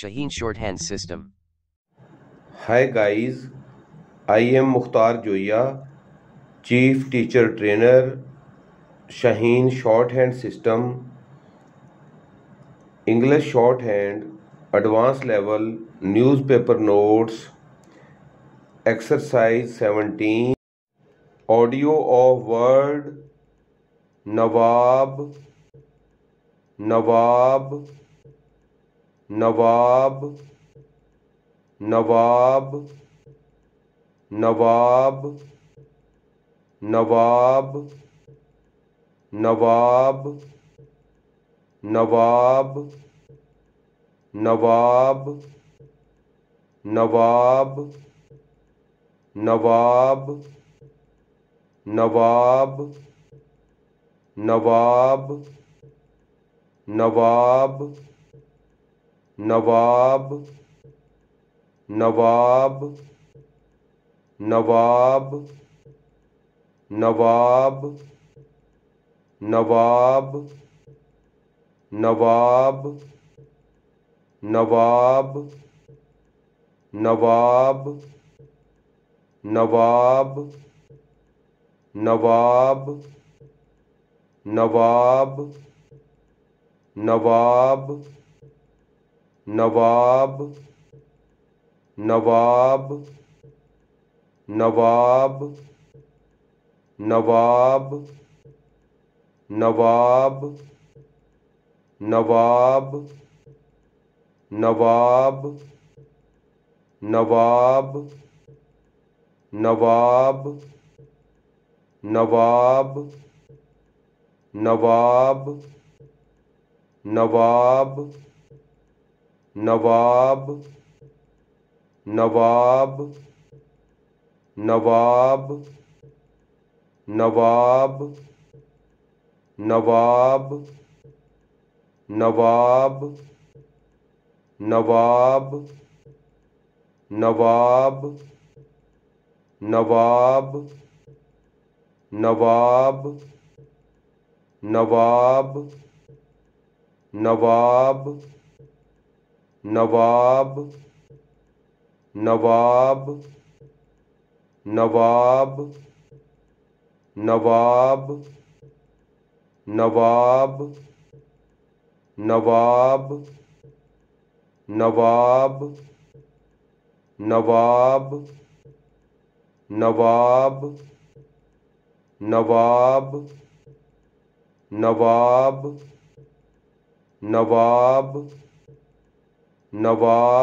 Shaheen short guys I am Mukhtar Joya chief teacher trainer Shaheen shorthand system English shorthand advance level newspaper notes exercise seventeen audio of word نواب نواب نواب نواب نواب نواب نواب نواب نواب نواب نواب نواب نواب نواب نواب نواب نواب نواب نواب نواب نواب نواب نواب نواب نواب نواب نواب نواب نواب نواب نواب نواب نواب نواب نواب نواب نواب نواب نواب نواب نواب نواب نواب نواب نواب نواب نواب نواب نواب نواب نواب نواب نواب نواب نواب نواب نواب نواب نواب نواب نواب نواب نواب